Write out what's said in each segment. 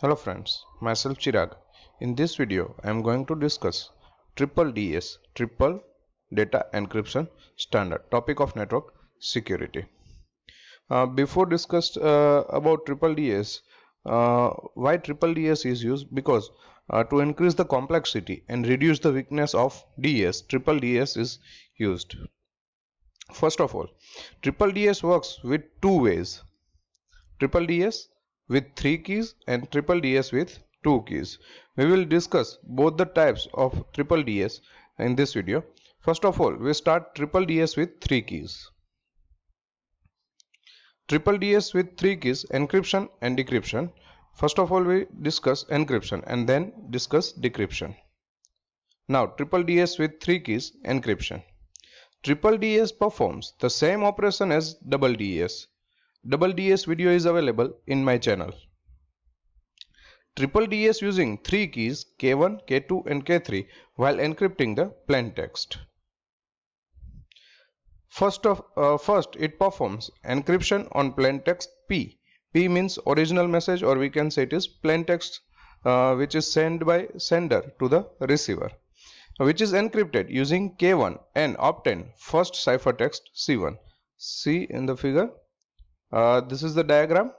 Hello friends, myself Chirag. In this video, I am going to discuss Triple DS, Triple Data Encryption Standard, topic of network security. Uh, before discussed uh, about Triple DS, uh, why Triple DS is used? Because uh, to increase the complexity and reduce the weakness of DS, Triple DS is used. First of all, Triple DS works with two ways. Triple DS with 3 keys and triple DS with 2 keys. We will discuss both the types of triple DS in this video. First of all, we start triple DS with 3 keys. Triple DS with 3 keys encryption and decryption. First of all, we discuss encryption and then discuss decryption. Now, triple DS with 3 keys encryption. Triple DS performs the same operation as double DS double DS video is available in my channel. Triple DS using three keys K1, K2 and K3 while encrypting the plain text. First, of, uh, first it performs encryption on plain text P. P means original message or we can say it is plain text uh, which is sent by sender to the receiver which is encrypted using K1 and obtain first ciphertext C1. See in the figure uh, this is the diagram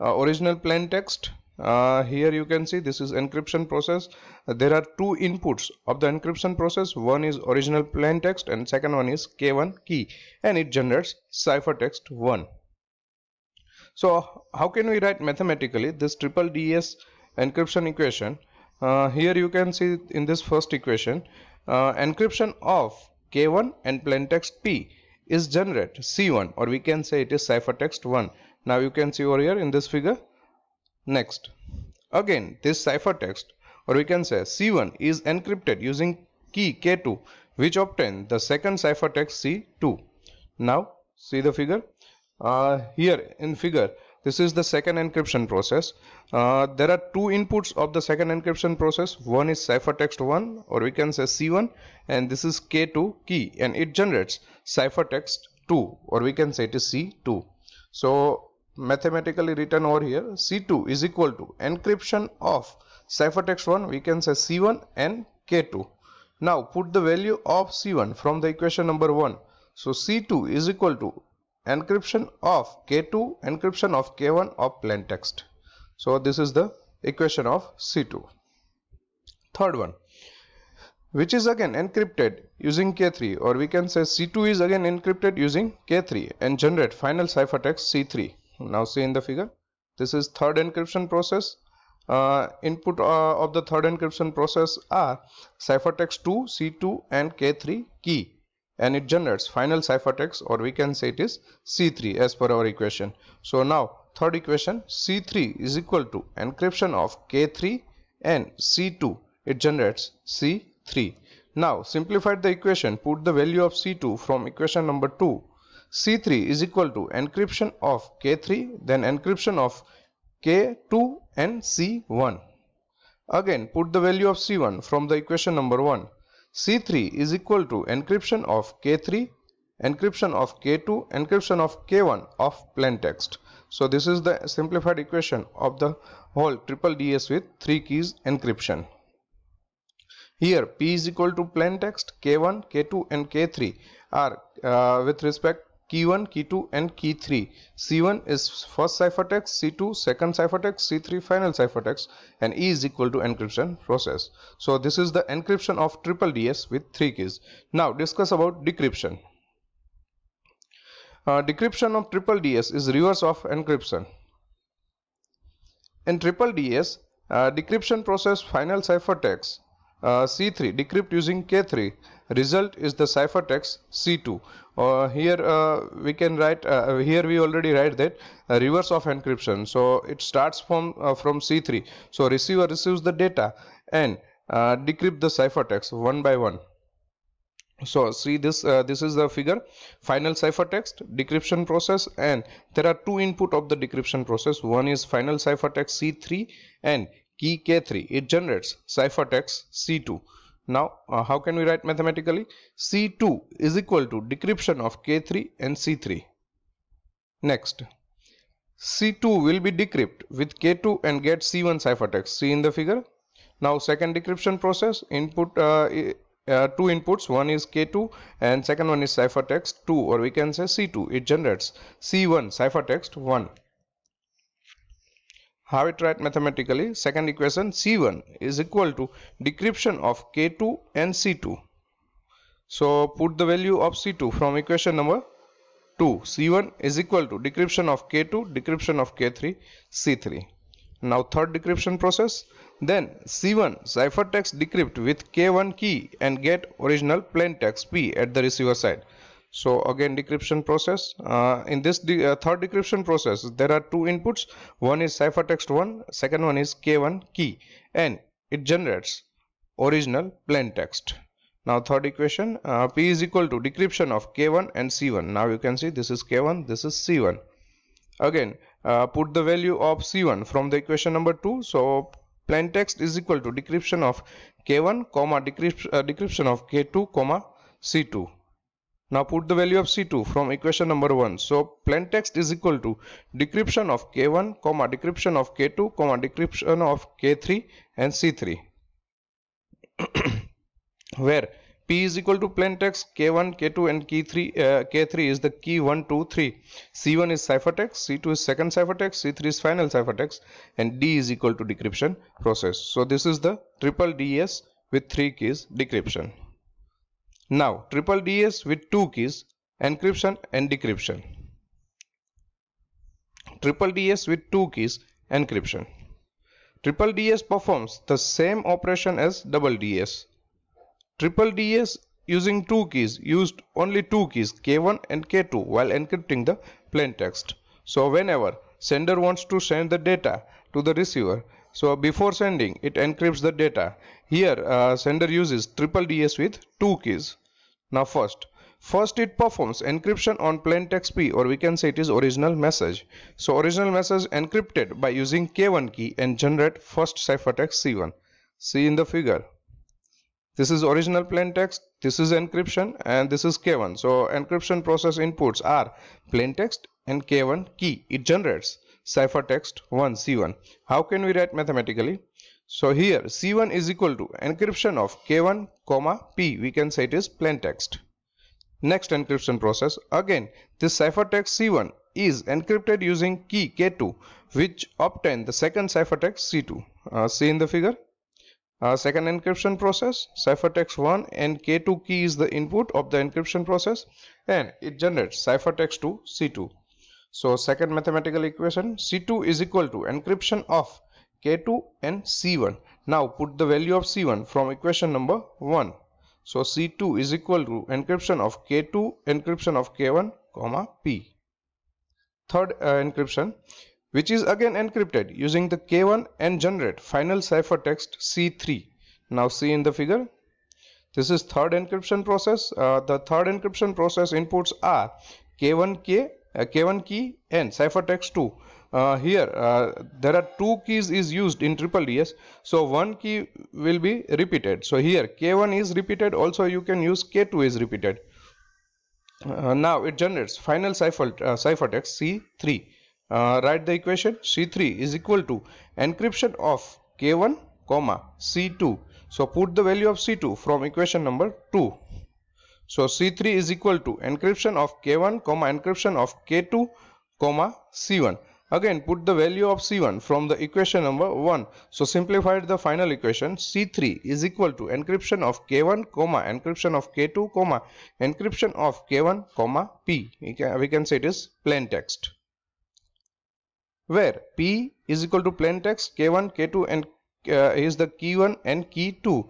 uh, original plain text uh, here you can see this is encryption process uh, there are two inputs of the encryption process one is original plain text and second one is k1 key and it generates ciphertext 1 so how can we write mathematically this triple ds encryption equation uh, here you can see in this first equation uh, encryption of k1 and plain text p is generate C1 or we can say it is ciphertext 1. Now you can see over here in this figure. Next. Again this ciphertext or we can say C1 is encrypted using key K2 which obtain the second ciphertext C2. Now see the figure. Uh, here in figure this is the second encryption process uh, there are two inputs of the second encryption process one is ciphertext 1 or we can say c1 and this is k2 key and it generates ciphertext 2 or we can say it is c2 so mathematically written over here c2 is equal to encryption of ciphertext 1 we can say c1 and k2 now put the value of c1 from the equation number 1 so c2 is equal to encryption of K2, encryption of K1 of plain text. So this is the equation of C2. Third one, which is again encrypted using K3 or we can say C2 is again encrypted using K3 and generate final ciphertext C3. Now see in the figure, this is third encryption process. Uh, input uh, of the third encryption process are ciphertext 2, C2 and K3 key and it generates final ciphertext or we can say it is C3 as per our equation. So now third equation C3 is equal to encryption of K3 and C2 it generates C3. Now simplified the equation put the value of C2 from equation number 2 C3 is equal to encryption of K3 then encryption of K2 and C1. Again put the value of C1 from the equation number 1 C3 is equal to encryption of K3, encryption of K2, encryption of K1 of plain text. So this is the simplified equation of the whole triple DS with 3 keys encryption. Here P is equal to plain text, K1, K2 and K3 are uh, with respect key 1 key 2 and key 3 c1 is first ciphertext c2 second ciphertext c3 final ciphertext and e is equal to encryption process so this is the encryption of triple ds with three keys now discuss about decryption uh, decryption of triple ds is reverse of encryption in triple ds uh, decryption process final ciphertext uh, c3 decrypt using K3 result is the ciphertext C2 uh, here uh, we can write uh, here we already write that uh, reverse of encryption so it starts from from C3 so receiver receives the data and decrypt the ciphertext one by one so see this uh, this is the figure final ciphertext decryption process and there are two input of the decryption process one is final ciphertext c3 and key K3. It generates ciphertext C2. Now, uh, how can we write mathematically? C2 is equal to decryption of K3 and C3. Next, C2 will be decrypted with K2 and get C1 ciphertext. See in the figure. Now, second decryption process input uh, uh, two inputs one is k2 and second one is ciphertext 2 or we can say c2 it generates c1 ciphertext 1 have it right mathematically. Second equation C1 is equal to decryption of K2 and C2. So put the value of C2 from equation number 2. C1 is equal to decryption of K2, decryption of K3, C3. Now third decryption process. Then C1 ciphertext decrypt with K1 key and get original plaintext P at the receiver side so again decryption process uh, in this de uh, third decryption process there are two inputs one is ciphertext 1 second one is k1 key and it generates original plain text now third equation uh, p is equal to decryption of k1 and c1 now you can see this is k1 this is c1 again uh, put the value of c1 from the equation number 2 so plain text is equal to decryption of k1 comma decrypt, uh, decryption of k2 comma c2 now put the value of C2 from equation number 1. So plain text is equal to decryption of K1, comma decryption of K2, comma decryption of K3 and C3. Where P is equal to plain text K1, K2 and K3, uh, K3 is the key 1, 2, 3. C1 is ciphertext, C2 is second ciphertext, C3 is final ciphertext and D is equal to decryption process. So this is the triple DS with 3 keys decryption. Now triple DS with two keys encryption and decryption. Triple DS with two keys encryption. Triple DS performs the same operation as double DS. Triple DS using two keys used only two keys K1 and K2 while encrypting the plaintext. So whenever sender wants to send the data to the receiver, so before sending, it encrypts the data. Here, uh, sender uses triple DS with two keys. Now first, First it performs encryption on plain text P or we can say it is original message. So original message encrypted by using K1 key and generate first ciphertext C1. See in the figure. This is original plain text, this is encryption and this is K1. So encryption process inputs are plain text and K1 key it generates ciphertext 1 c1 how can we write mathematically so here c1 is equal to encryption of k1 comma p we can say it is plain text next encryption process again this ciphertext c1 is encrypted using key k2 which obtain the second ciphertext c2 uh, see in the figure uh, second encryption process ciphertext 1 and k2 key is the input of the encryption process and it generates ciphertext 2 c2 so second mathematical equation C2 is equal to encryption of K2 and C1. Now put the value of C1 from equation number 1. So C2 is equal to encryption of K2 encryption of K1 comma P. Third uh, encryption which is again encrypted using the K1 and generate final ciphertext C3. Now see in the figure. This is third encryption process. Uh, the third encryption process inputs are K1K uh, k1 key and ciphertext 2 uh, here uh, there are two keys is used in triple ds so one key will be repeated so here k1 is repeated also you can use k2 is repeated uh, now it generates final cipher uh, ciphertext c3 uh, write the equation c3 is equal to encryption of k1 comma c2 so put the value of c2 from equation number 2 so C3 is equal to encryption of K1 comma encryption of K2 comma C1. Again put the value of C1 from the equation number 1. So simplified the final equation C3 is equal to encryption of K1 comma encryption of K2 comma encryption of K1 comma P. We can, we can say it is plain text. Where P is equal to plain text K1, K2 and uh, is the key 1 and key 2.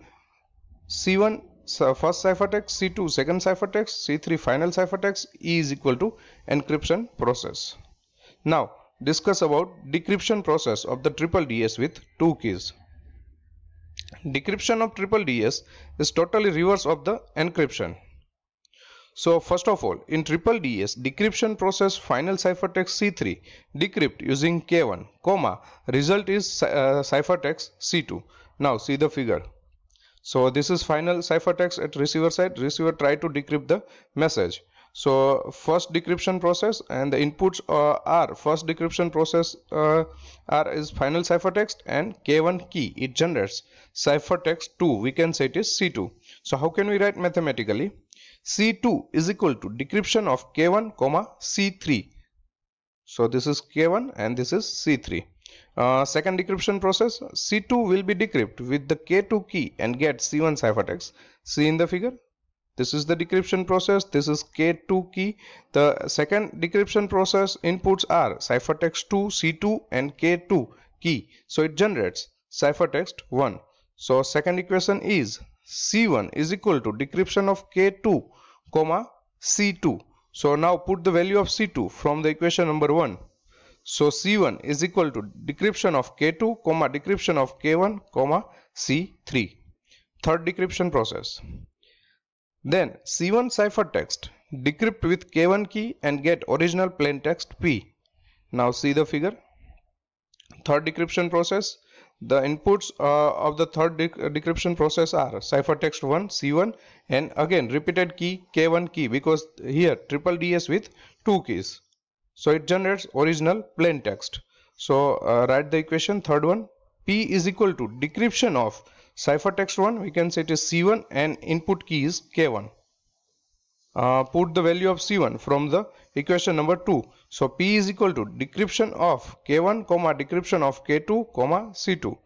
C1 so first ciphertext c2 second ciphertext c3 final ciphertext e is equal to encryption process now discuss about decryption process of the triple ds with two keys decryption of triple ds is totally reverse of the encryption so first of all in triple ds decryption process final ciphertext c3 decrypt using k1 comma result is uh, ciphertext c2 now see the figure so this is final ciphertext at receiver side receiver try to decrypt the message so first decryption process and the inputs uh, are first decryption process uh, is final ciphertext and k1 key it generates ciphertext 2 we can say it is c2 so how can we write mathematically c2 is equal to decryption of k1 comma c3 so this is k1 and this is c3 uh, second decryption process C2 will be decrypted with the K2 key and get C1 ciphertext. See in the figure. This is the decryption process. This is K2 key. The second decryption process inputs are ciphertext 2, C2 and K2 key. So it generates ciphertext 1. So second equation is C1 is equal to decryption of K2, comma C2. So now put the value of C2 from the equation number 1. So C1 is equal to decryption of K2, comma decryption of K1, comma C3. Third decryption process. Then C1 ciphertext decrypt with K1 key and get original plaintext P. Now see the figure. Third decryption process. The inputs uh, of the third uh, decryption process are ciphertext 1, C1 and again repeated key K1 key because here triple DS with two keys so it generates original plain text so uh, write the equation third one p is equal to decryption of ciphertext 1 we can say it is c1 and input key is k1 uh, put the value of c1 from the equation number 2 so p is equal to decryption of k1 comma decryption of k2 comma c2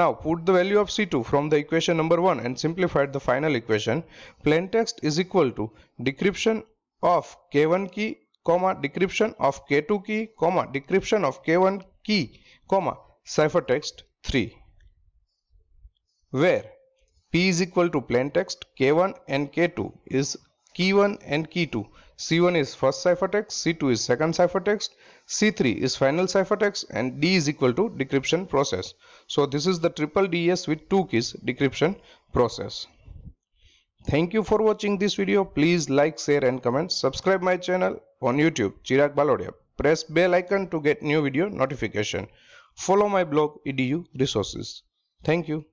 now put the value of C2 from the equation number 1 and simplify the final equation. Plain text is equal to decryption of K1 key comma decryption of K2 key, comma decryption of K1 key, comma ciphertext 3 where P is equal to plaintext K1 and K2 is key 1 and key 2 C1 is first ciphertext, C2 is second ciphertext, C3 is final ciphertext and D is equal to decryption process. So this is the triple DES with two keys decryption process. Thank you for watching this video. Please like, share and comment. Subscribe my channel on YouTube, Chirag Balodia. Press bell icon to get new video notification. Follow my blog edu resources. Thank you.